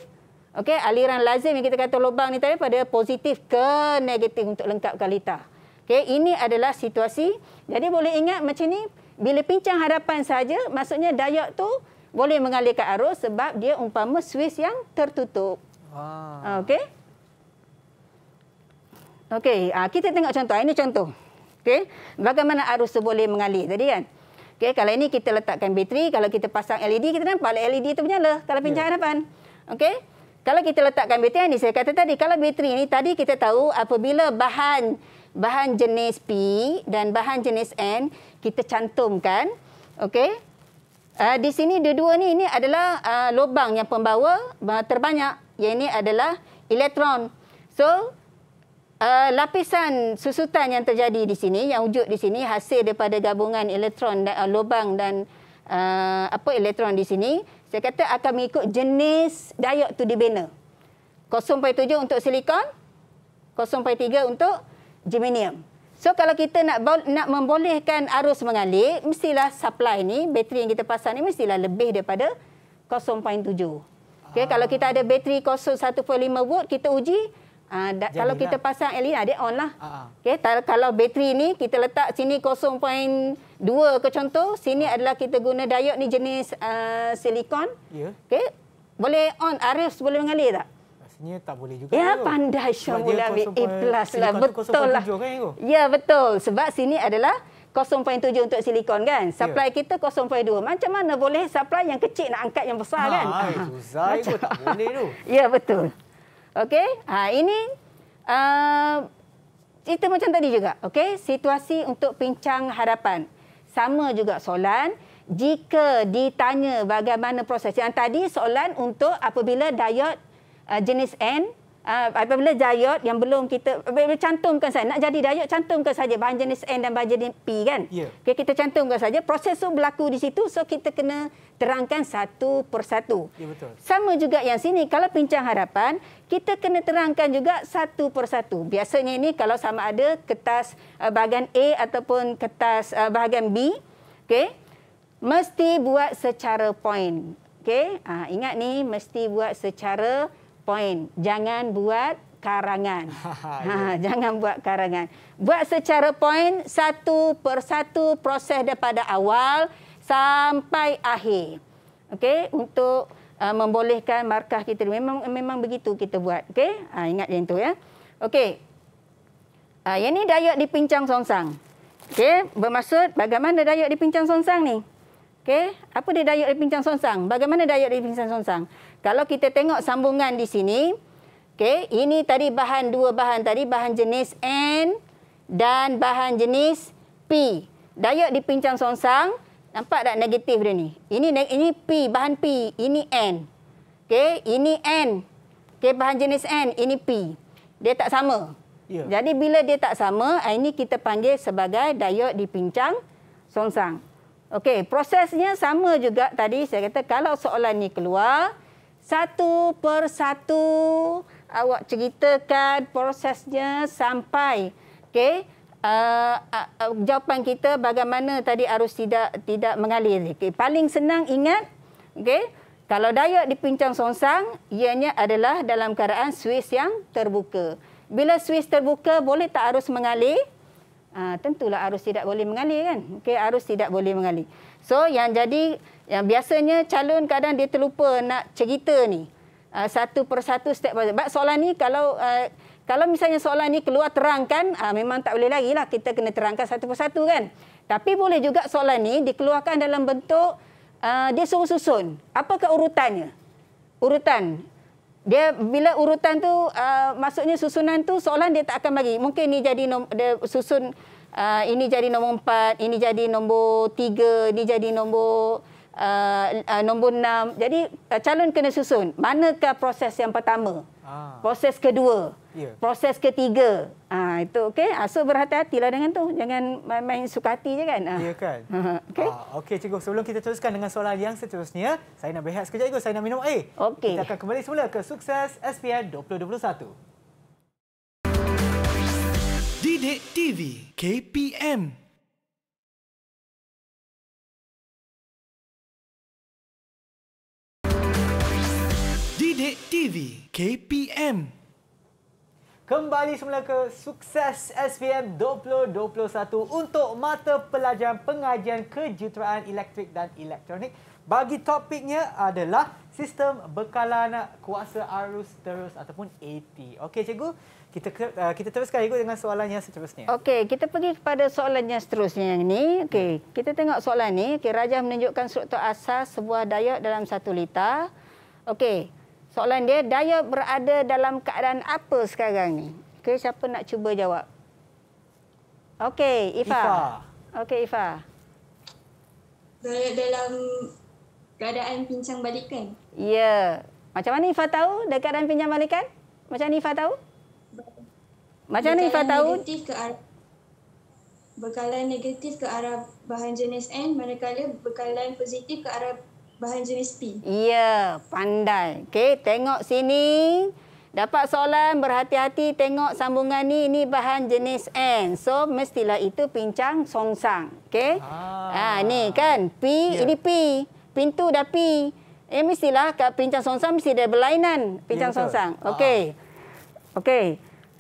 Okey, aliran lazim yang kita kata lubang ni tadi pada positif ke negatif untuk lengkap kalita. Okey, ini adalah situasi. Jadi boleh ingat macam ni, bila pincang hadapan saja, maksudnya dayak tu boleh mengalirkan arus sebab dia umpama swiss yang tertutup. Ah. Okey. Okey, ah, kita tengok contoh. Ah, ini contoh. Okey, bagaimana arus tu boleh mengalir tadi kan? Okey, kalau ini kita letakkan bateri, kalau kita pasang LED kita nampak LED tu menyala kalau pincang yeah. hadapan. Okey kalau kita letakkan bateri ni saya kata tadi kalau bateri ni tadi kita tahu apabila bahan bahan jenis P dan bahan jenis N kita cantumkan okey uh, di sini dua-dua ni ini adalah uh, lubang yang pembawa uh, terbanyak yang ini adalah elektron so uh, lapisan susutan yang terjadi di sini yang wujud di sini hasil daripada gabungan elektron uh, lubang dan uh, apa elektron di sini saya kata akan mengikut jenis diode tu dibina. 0.7 untuk silikon, 0.3 untuk germanium. So kalau kita nak nak membolehkan arus mengalir, mestilah supply ni, bateri yang kita pasang ni mestilah lebih daripada 0.7. Okey, kalau ah. kita ada bateri 0.15 volt, kita uji Ha, kalau kita lah. pasang LED, ada ah, on lah. Ah, okay, kalau bateri ni kita letak sini 0.2 ke contoh. Sini Aa. adalah kita guna diode ni jenis uh, silikon. Yeah. Okay, boleh on, arif boleh mengalir tak? Rasanya tak boleh juga. Ya, lah. tu. pandai Syam boleh ambil A plus lah. Betul lah. Kan, ya, betul. Sebab sini adalah 0.7 untuk silikon kan. Ya. Supply yeah. kita 0.2. Macam mana boleh supply yang kecil nak angkat yang besar ha, kan? Susah ha. itu. Tak boleh tu. Ya, betul. Okey, ha, ini uh, cerita macam tadi juga. Okey, situasi untuk pincang harapan. Sama juga soalan jika ditanya bagaimana proses. Yang tadi soalan untuk apabila diod uh, ah, jenis N uh, apabila diet yang belum kita cantumkan saja nak jadi diet cantumkan saja bahan jenis N dan bahan jenis P kan yeah. okay, kita cantumkan saja proses tu berlaku di situ so kita kena terangkan satu persatu yeah, betul. sama juga yang sini kalau pincang harapan kita kena terangkan juga satu persatu biasanya ini kalau sama ada kertas uh, bahagian A ataupun kertas uh, bahagian B okay, mesti buat secara point. Okay, uh, ah, ingat ni mesti buat secara point. Jangan buat karangan. Ha, ha, ha ya. jangan buat karangan. Buat secara point satu per satu proses daripada awal sampai akhir. Okey, untuk uh, membolehkan markah kita memang memang begitu kita buat. Okey, ha, ingat yang tu ya. Okey. Uh, yang ini dayak dipincang songsang. Okey, bermaksud bagaimana dayak dipincang songsang ni? Okey, apa dia dayak dipincang songsang? Bagaimana dayak dipincang songsang? Kalau kita tengok sambungan di sini, okay, ini tadi bahan dua bahan tadi bahan jenis N dan bahan jenis P. Dayak dipincang songsang, nampak tak negatif dia ni? Ini ini P, bahan P, ini N. okay, ini N. okay bahan jenis N, ini P. Dia tak sama. Yeah. Jadi bila dia tak sama, ah, ini kita panggil sebagai dayak dipincang songsang. Okey, prosesnya sama juga tadi saya kata kalau soalan ni keluar, satu per satu awak ceritakan prosesnya sampai okay uh, eh, uh, eh, uh, eh, jawapan kita bagaimana tadi arus tidak tidak mengalir okay. paling senang ingat okay kalau Dayak dipincang songsang ianya adalah dalam keadaan swiss yang terbuka bila swiss terbuka boleh tak arus mengalir Ha, tentulah arus tidak boleh mengalir kan. Okey arus tidak boleh mengalir. So yang jadi yang biasanya calon kadang dia terlupa nak cerita ni. Ha, satu persatu step by step. Sebab soalan ni kalau uh, kalau misalnya soalan ni keluar terangkan uh, memang tak boleh lagi lah kita kena terangkan satu persatu kan. Tapi boleh juga soalan ni dikeluarkan dalam bentuk uh, dia suruh susun. Apakah urutannya? Urutan dia bila urutan tu uh, maksudnya susunan tu soalan dia tak akan bagi mungkin ni jadi dia susun uh, ini jadi nombor empat ini jadi nombor tiga ini jadi nombor Uh, uh, nombor enam. Jadi uh, calon kena susun. Manakah proses yang pertama? Ah. Proses kedua. Yeah. Proses ketiga. Ah ha, itu okey. Ha, so berhati-hatilah dengan tu. Jangan main-main suka hati je kan. Ah. Ya kan. okey. Ah, okey cikgu, sebelum kita teruskan dengan soalan yang seterusnya, saya nak berehat sekejap cikgu. Saya nak minum air. Okay. Kita akan kembali semula ke Sukses SPM 2021. Didik TV KPM Didik TV KPM Kembali semula ke sukses SPM 2021 untuk mata pelajaran pengajian kejuruteraan elektrik dan elektronik. Bagi topiknya adalah sistem bekalan kuasa arus terus ataupun AT. Okey cikgu, kita eh, kita teruskan ikut dengan soalan yang seterusnya. Okey, kita pergi kepada soalan yang seterusnya yang ni. Okey, hmm. kita tengok soalan ni. Okey, rajah menunjukkan struktur asas sebuah diod dalam satu liter. Okey, Soalan dia, Daya berada dalam keadaan apa sekarang ni? Okey, siapa nak cuba jawab? Okey, Ifa. Ifa. Okey, Ifa. Daya dalam keadaan pincang balikan. Ya. Yeah. Macam mana Ifa tahu dalam keadaan pincang balikan? Macam mana Ifa tahu? Macam mana Ifa tahu? Negatif ke arah, bekalan negatif ke arah bahan jenis N, manakala bekalan positif ke arah bahan jenis P. Ya, pandai. Okey, tengok sini. Dapat soalan, berhati-hati tengok sambungan ni. Ini bahan jenis N. So, mestilah itu pincang songsang. Okey? Ah. Ha, ni kan, P yeah. ini P. Pintu dah P. Eh, mestilah pincang songsang mesti ada berlainan. Pincang yeah, ya, songsang. Ah. Okey. Okey.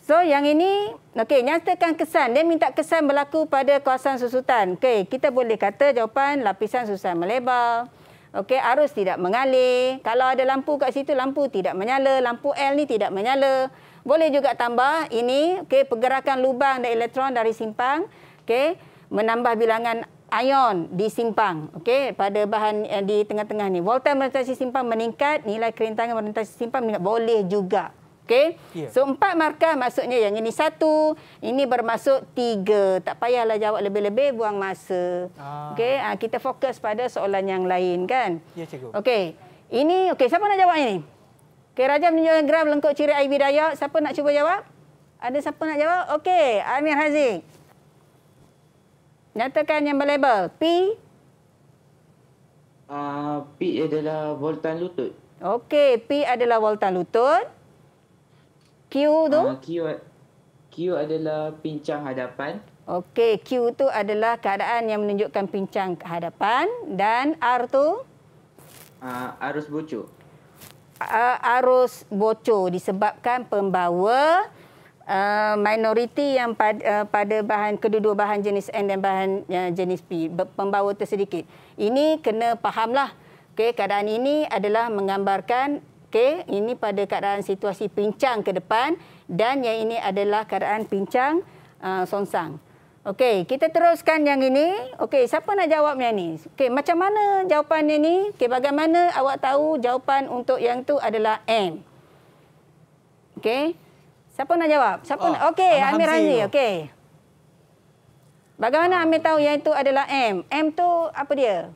So, yang ini, okey, nyatakan kesan. Dia minta kesan berlaku pada kawasan susutan. Okey, kita boleh kata jawapan lapisan susutan melebar. Okey, arus tidak mengalir. Kalau ada lampu kat situ, lampu tidak menyala. Lampu L ni tidak menyala. Boleh juga tambah ini, okey, pergerakan lubang dan elektron dari simpang, okey, menambah bilangan ion di simpang, okey, pada bahan yang eh, di tengah-tengah ni. voltan merentasi simpang meningkat, nilai kerintangan merentasi simpang meningkat. Boleh juga. Okey. Yeah. So empat markah maksudnya yang ini satu, ini bermaksud tiga. Tak payahlah jawab lebih-lebih buang masa. Ah. Okey, ha, kita fokus pada soalan yang lain kan? Ya, yeah, cikgu. Okey. Ini okey, siapa nak jawab ini? Okey, Rajam menunjukkan graf lengkuk ciri IB Dayak. Siapa nak cuba jawab? Ada siapa nak jawab? Okey, Amir Haziq. Nyatakan yang berlabel P. Uh, P adalah voltan lutut. Okey, P adalah voltan lutut. Q tu? Uh, Q Kyu adalah pincang hadapan. Okey, Q tu adalah keadaan yang menunjukkan pincang ke hadapan dan R tu uh, arus bocor. Uh, arus bocor disebabkan pembawa uh, minoriti yang pad, uh, pada bahan kedua-dua bahan jenis N dan bahan uh, jenis P pembawa tersedikit. Ini kena fahamlah. Okey, keadaan ini adalah menggambarkan Okey, ini pada keadaan situasi pincang ke depan dan yang ini adalah keadaan pincang uh, sonsang. Okey, kita teruskan yang ini. Okey, siapa nak jawab yang ini? Okey, macam mana jawapannya ini? Okey, bagaimana awak tahu jawapan untuk yang tu adalah M? Okey. Siapa nak jawab? Siapa oh, nak? Okey, Amir Hazi. Okey. Bagaimana Amir tahu yang itu adalah M? M tu apa dia?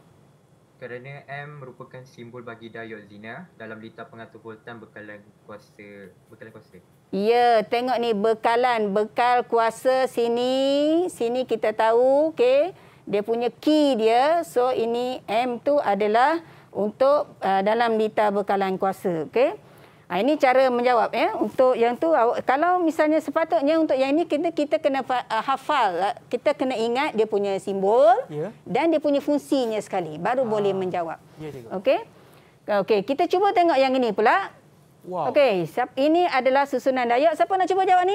kerana M merupakan simbol bagi Dayot Zina dalam litar pengatur voltan bekalan kuasa. Bekalan kuasa. Ya, tengok ni bekalan, bekal kuasa sini. Sini kita tahu, okey. Dia punya key dia. So ini M tu adalah untuk uh, dalam litar bekalan kuasa, okey. Ha, ini cara menjawab ya untuk yang tu kalau misalnya sepatutnya untuk yang ini kita kita kena ah, hafal kita kena ingat dia punya simbol yeah. dan dia punya fungsinya sekali baru ha. boleh menjawab. Yeah, Okey. Okey, kita cuba tengok yang ini pula. Wow. Okey, ini adalah susunan dayak. Siapa nak cuba jawab ni?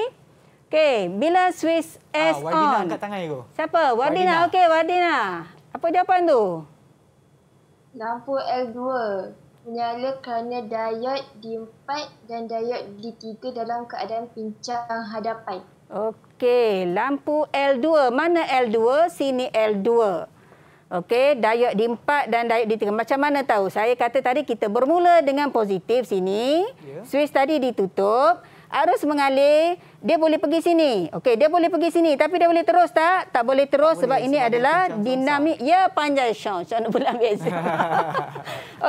Okey, bila Swiss ah, S ha, on. angkat tangan aku. Siapa? Wadina. Okey, Wadina. Apa jawapan tu? Lampu L2 menyalakannya diod D4 dan diod D3 dalam keadaan pincang hadapan. Okey, lampu L2. Mana L2? Sini L2. Okey, diod D4 dan diod D3. Macam mana tahu? Saya kata tadi kita bermula dengan positif sini. Yeah. Switch tadi ditutup. Arus mengalir dia boleh pergi sini. Okey, dia boleh pergi sini tapi dia boleh terus tak? Tak boleh terus tak sebab boleh, ini adalah dinamik. Ya, panjang syang. Syang bulan biasa.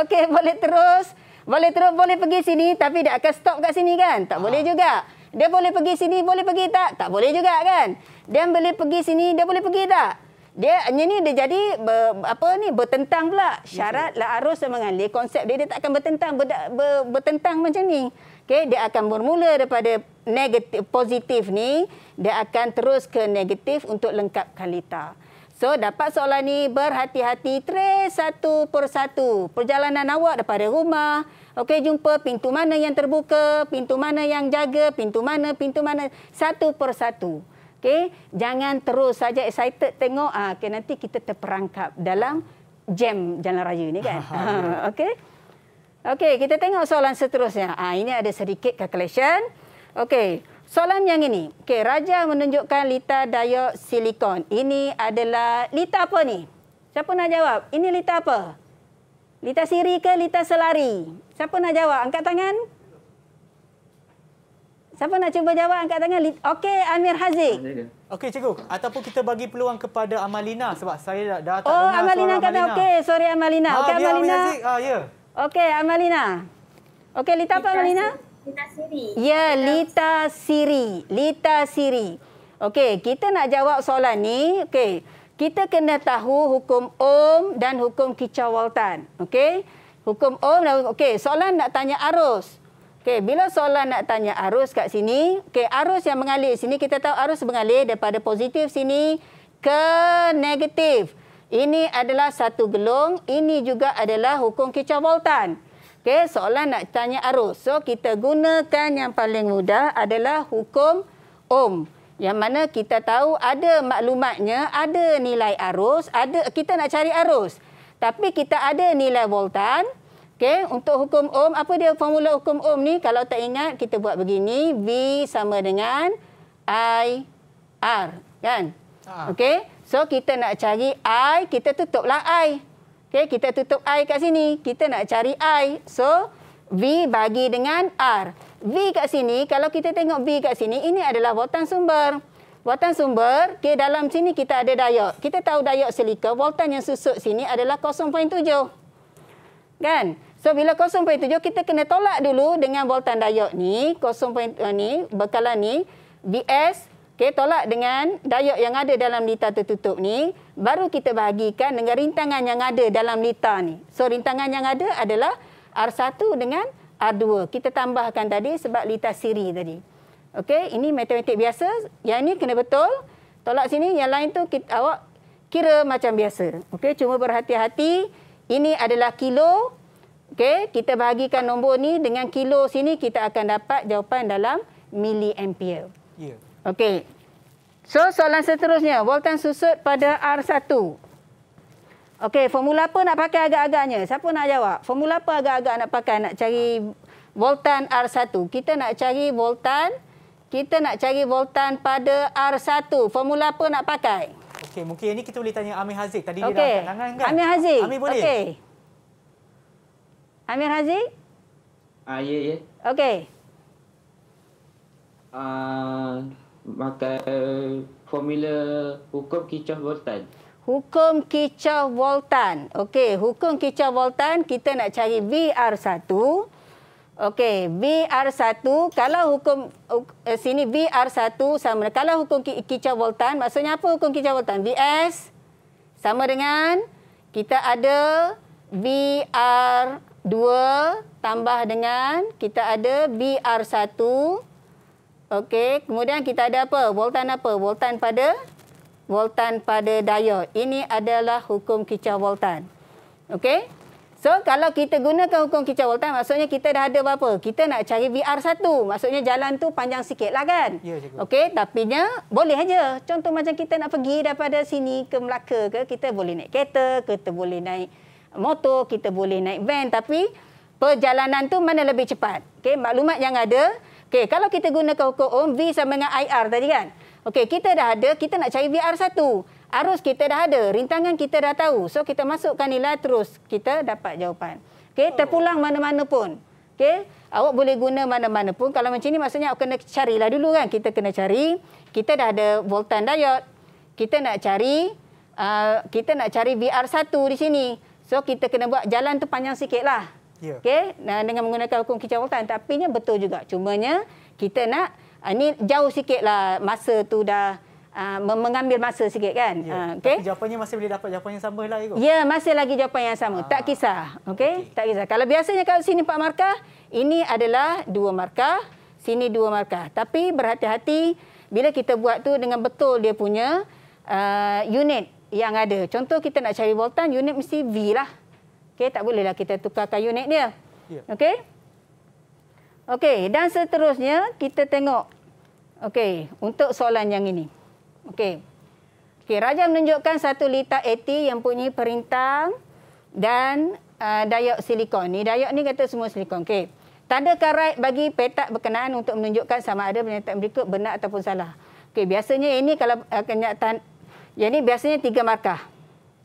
Okey, boleh terus. Boleh terus, boleh pergi sini tapi dia akan stop kat sini kan? Tak ha. boleh ah. juga. Dia boleh pergi sini, boleh pergi tak? Tak boleh juga kan? Dia boleh pergi sini, dia boleh pergi tak? Dia hanya ni dia jadi ber, apa ni bertentang pula syarat la arus dan mengalir konsep dia dia tak akan bertentang ber, ber, bertentang macam ni Okay, dia akan bermula daripada negatif positif ni, dia akan terus ke negatif untuk lengkap kalita. So dapat soalan ni berhati-hati Tres satu per satu. Perjalanan awak daripada rumah, okey jumpa pintu mana yang terbuka, pintu mana yang jaga, pintu mana, pintu mana satu per satu. Okey, jangan terus saja excited tengok ah okay, nanti kita terperangkap dalam jam jalan raya ni kan. okey. Okey, kita tengok soalan seterusnya. Ah ini ada sedikit calculation. Okey, soalan yang ini. Okey, raja menunjukkan lita dioksid silikon. Ini adalah lita apa ni? Siapa nak jawab? Ini lita apa? Lita siri ke lita selari? Siapa nak jawab? Angkat tangan. Siapa nak cuba jawab angkat tangan? Okey, Amir Haziq. Okey, cikgu. Ataupun kita bagi peluang kepada Amalina sebab saya dah tak oh, dengar Amalina suara Amalina. kata okey. Sorry, Amalina. Ah, okay, Amalina. Amir Haziq. Ah, ya. Yeah. Okey, Amalina. Okey, Lita, apa Amalina? Lita Siri. Ya, Lita Siri. Lita Siri. Okey, kita nak jawab soalan ni. Okey, kita kena tahu hukum Ohm dan hukum Kicawaltan. Okey, hukum Ohm dan okey, soalan nak tanya arus. Okey, bila soalan nak tanya arus kat sini, okey, arus yang mengalir sini kita tahu arus mengalir daripada positif sini ke negatif. Ini adalah satu gelung. Ini juga adalah hukum kicau voltan. Okey, soalan nak tanya arus. So, kita gunakan yang paling mudah adalah hukum Ohm. Yang mana kita tahu ada maklumatnya, ada nilai arus. ada Kita nak cari arus. Tapi kita ada nilai voltan. Okay, untuk hukum Ohm, apa dia formula hukum Ohm ni? Kalau tak ingat, kita buat begini. V sama dengan I R. Kan? Ah. Okay. So kita nak cari I, kita tutuplah I. Okay, kita tutup I kat sini. Kita nak cari I. So V bagi dengan R. V kat sini, kalau kita tengok V kat sini, ini adalah voltan sumber. Voltan sumber, okay, dalam sini kita ada diod. Kita tahu diod silika, voltan yang susut sini adalah 0.7. Kan? So bila 0.7, kita kena tolak dulu dengan voltan diod ni. 0.7 eh, ni, bekalan ni. VS Okey, tolak dengan dayak yang ada dalam lita tertutup ni, baru kita bahagikan dengan rintangan yang ada dalam lita ni. So, rintangan yang ada adalah R1 dengan R2. Kita tambahkan tadi sebab lita siri tadi. Okey, ini matematik biasa. Yang ini kena betul. Tolak sini, yang lain tu kita, awak kira macam biasa. Okey, cuma berhati-hati. Ini adalah kilo. Okey, kita bahagikan nombor ni dengan kilo sini, kita akan dapat jawapan dalam mili ampere. Yeah. Okey. So soalan seterusnya, voltan susut pada R1. Okey, formula apa nak pakai agak-agaknya? Siapa nak jawab? Formula apa agak-agak nak pakai nak cari voltan R1? Kita nak cari voltan kita nak cari voltan pada R1. Formula apa nak pakai? Okey, mungkin ini kita boleh tanya Amir Haziq. Tadi okay. dia dah angkat tangan kan? Amir Haziq. Amir boleh? Okey. Amir Haziq? Ah, ya, ya. Okey. Ah, uh makan formula hukum kicau voltan. Hukum kicau voltan. Okey, hukum kicau voltan kita nak cari VR1. Okey, VR1 kalau hukum eh, sini VR1 sama kalau hukum kicau voltan maksudnya apa hukum kicau voltan? VS sama dengan kita ada VR2 tambah dengan kita ada VR1 Okey, kemudian kita ada apa? Voltan apa? Voltan pada voltan pada diod. Ini adalah hukum kicau voltan. Okey. So, kalau kita gunakan hukum kicau voltan, maksudnya kita dah ada apa Kita nak cari VR1. Maksudnya jalan tu panjang sikitlah kan? Ya, cikgu. Okey, tapi nya boleh aja. Contoh macam kita nak pergi daripada sini ke Melaka ke, kita boleh naik kereta, kita boleh naik motor, kita boleh naik van. Tapi perjalanan tu mana lebih cepat? Okey, maklumat yang ada, Okey, kalau kita gunakan hukum ohm V sama dengan IR tadi kan. Okey, kita dah ada, kita nak cari VR1. Arus kita dah ada, rintangan kita dah tahu. So kita masukkan nilai terus kita dapat jawapan. Okey, terpulang mana-mana pun. Okey, awak boleh guna mana-mana pun. Kalau macam ni maksudnya awak kena carilah dulu kan. Kita kena cari, kita dah ada voltan diode. Kita nak cari uh, kita nak cari VR1 di sini. So kita kena buat jalan tu panjang sikitlah. Yeah. Okey, dengan menggunakan hukum kecamatan. Tapi ini betul juga. Cumanya kita nak, ini ah, jauh lah masa tu dah uh, mengambil masa sikit kan. Yeah. Ya, uh, okay. Tapi jawapannya masih boleh dapat jawapan yang sama lah. Ya, yeah, masih lagi jawapan yang sama. Ah. Tak kisah. Okey, okay. tak kisah. Kalau biasanya kalau sini empat markah, ini adalah dua markah. Sini dua markah. Tapi berhati-hati bila kita buat tu dengan betul dia punya uh, unit yang ada. Contoh kita nak cari voltan, unit mesti V lah. Okey, tak bolehlah kita tukarkan unit dia. Ya. Okey. Okey, dan seterusnya kita tengok. Okey, untuk soalan yang ini. Okey. Okey, raja menunjukkan satu liter AT yang punya perintang dan uh, diode silikon. Ni diode ni kata semua silikon. Okey. tanda karat bagi petak berkenaan untuk menunjukkan sama ada penyataan berikut benar ataupun salah. Okey, biasanya ini kalau uh, kenyataan yang ini biasanya tiga markah.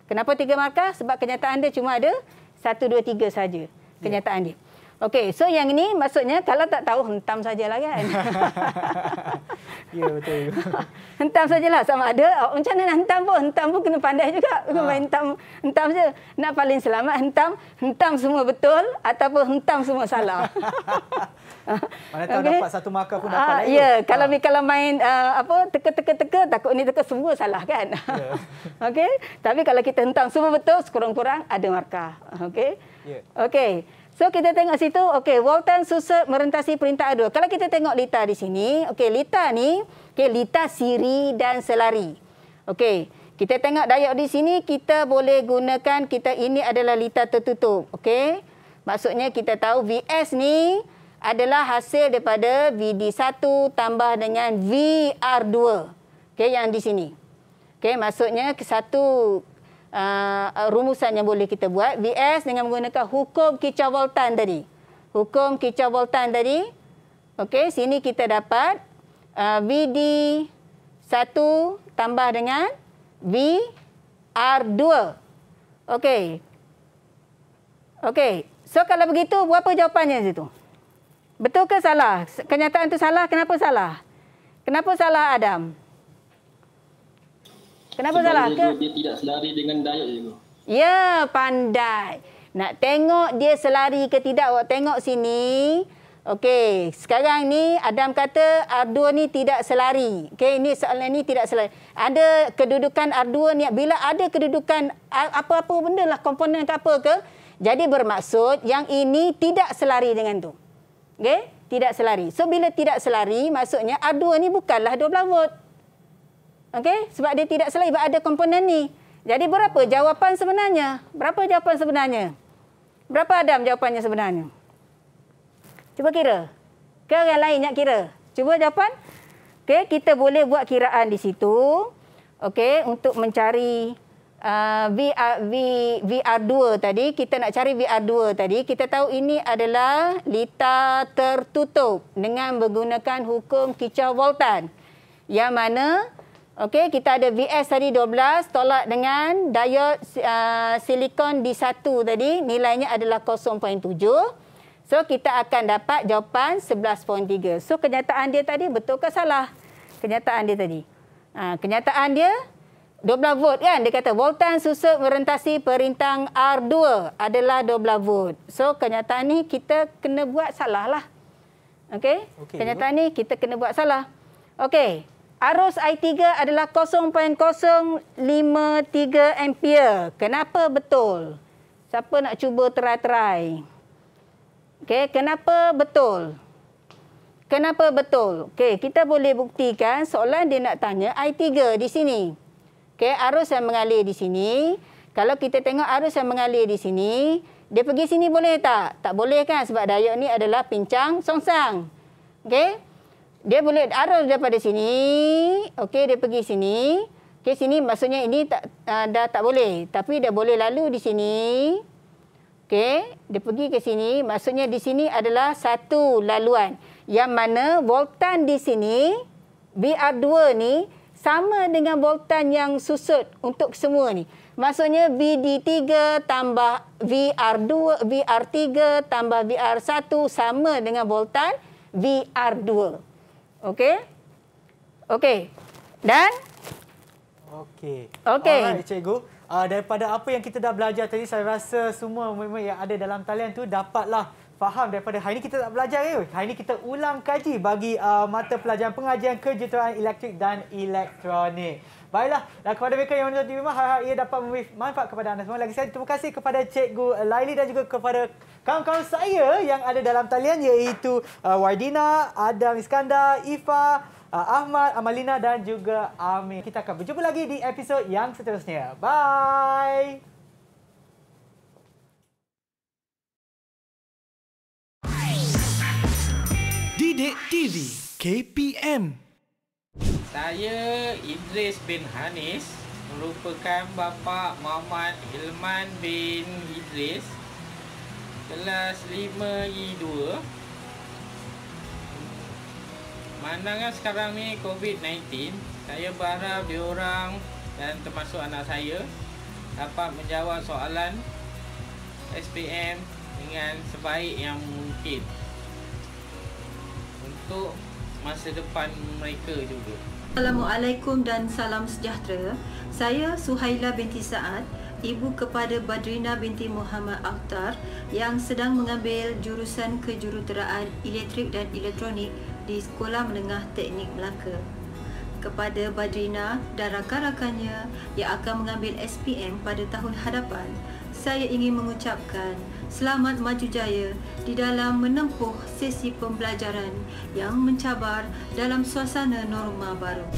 Kenapa tiga markah? Sebab kenyataan dia cuma ada satu dua tiga saja kenyataan yeah. dia. Okey, so yang ini maksudnya kalau tak tahu hentam sajalah kan. ya yeah, betul. hentam sajalah sama ada Oh, macam mana nak hentam pun hentam pun kena pandai juga. Ah. Kena ha. hentam hentam je. Nak paling selamat hentam, hentam semua betul ataupun hentam semua salah. Mana tahu okay. dapat satu markah pun dapat Ah lain. Ya, yeah. kalau ah. kalau main uh, apa teka teka teka takut ni teka semua salah kan. Yeah. Okey. Tapi kalau kita hentam semua betul sekurang-kurang ada markah. Okey. Yeah. Okey. So kita tengok situ, okey, Walton susah merentasi perintah aduh. Kalau kita tengok Lita di sini, okey, Lita ni, okey, Lita siri dan selari. Okey, kita tengok dayak di sini, kita boleh gunakan, kita ini adalah Lita tertutup, okey. Maksudnya kita tahu VS ni, adalah hasil daripada VD1 tambah dengan VR2. Okey yang di sini. Okey maksudnya satu uh, rumusan yang boleh kita buat VS dengan menggunakan hukum kicau voltan tadi. Hukum kicau voltan tadi. Okey sini kita dapat uh, VD1 tambah dengan VR2. Okey. Okey. So kalau begitu berapa jawapannya situ? Betul ke salah? Kenyataan itu salah, kenapa salah? Kenapa salah Adam? Kenapa Sebab salah? Ke? Dia tidak selari dengan diet dia. Ya, pandai. Nak tengok dia selari ke tidak, awak tengok sini. Okey, sekarang ni Adam kata arduan ni tidak selari. Okey, ini soalan ni tidak selari. Ada kedudukan arduan ni bila ada kedudukan apa-apa benda lah komponen ke apa ke? Jadi bermaksud yang ini tidak selari dengan tu. Okay, tidak selari. So bila tidak selari, maksudnya A2 ni bukanlah 12 volt. Okay, sebab dia tidak selari sebab ada komponen ni. Jadi berapa jawapan sebenarnya? Berapa jawapan sebenarnya? Berapa Adam jawapannya sebenarnya? Cuba kira. Ke orang lain nak kira. Cuba jawapan. Okay, kita boleh buat kiraan di situ. Okay, untuk mencari VR, ah, v, VR2 tadi, kita nak cari VR2 tadi, kita tahu ini adalah lita tertutup dengan menggunakan hukum kicau voltan. Yang mana, okay, kita ada VS tadi 12, tolak dengan diod uh, silikon D1 tadi, nilainya adalah 0.7. So kita akan dapat jawapan 11.3. So kenyataan dia tadi betul ke salah? Kenyataan dia tadi. Ha, kenyataan dia 12 volt kan dia kata voltan susuk merentasi perintang R2 adalah 12 volt. So kenyataan ni kita kena buat salah lah. Okey. Okay, kenyataan juga. ni kita kena buat salah. Okay, Arus I3 adalah 0.053 ampere. Kenapa betul? Siapa nak cuba try-try? Okey, kenapa betul? Kenapa betul? Okay, kita boleh buktikan soalan dia nak tanya I3 di sini. Okey, arus yang mengalir di sini. Kalau kita tengok arus yang mengalir di sini, dia pergi sini boleh tak? Tak boleh kan sebab diode ni adalah pincang songsang. Okey. Dia boleh arus daripada sini. Okey, dia pergi sini. Okey, sini maksudnya ini tak uh, dah tak boleh, tapi dia boleh lalu di sini. Okey, dia pergi ke sini, maksudnya di sini adalah satu laluan yang mana voltan di sini VR2 ni sama dengan voltan yang susut untuk semua ni. Maksudnya VD3 tambah VR2, VR3 tambah VR1 sama dengan voltan VR2. Okey? Okey. Dan? Okey. Okey. Alright, cikgu. Uh, daripada apa yang kita dah belajar tadi, saya rasa semua murid-murid yang ada dalam talian tu dapatlah faham daripada hari ini kita tak belajar ke? Hari ini kita ulang kaji bagi uh, mata pelajaran pengajian kejuruteraan elektrik dan elektronik. Baiklah, dan kepada mereka yang menonton di rumah, harap ia dapat memberi manfaat kepada anda semua. Lagi sekali, terima kasih kepada Cikgu Laili dan juga kepada kawan-kawan saya yang ada dalam talian iaitu uh, Wardina, Adam Iskandar, Ifa, uh, Ahmad, Amalina dan juga Amir. Kita akan berjumpa lagi di episod yang seterusnya. Bye! Didik TV KPM Saya Idris bin Hanis merupakan bapa Muhammad Hilman bin Idris kelas 5E2 Mandangan sekarang ni COVID-19 saya berharap orang dan termasuk anak saya dapat menjawab soalan SPM dengan sebaik yang mungkin untuk masa depan mereka juga. Assalamualaikum dan salam sejahtera. Saya Suhaila binti Saad, ibu kepada Badrina binti Muhammad Akhtar yang sedang mengambil jurusan kejuruteraan elektrik dan elektronik di Sekolah Menengah Teknik Melaka. Kepada Badrina dan rakan-rakannya yang akan mengambil SPM pada tahun hadapan, saya ingin mengucapkan selamat maju jaya di dalam menempuh sesi pembelajaran yang mencabar dalam suasana norma baru.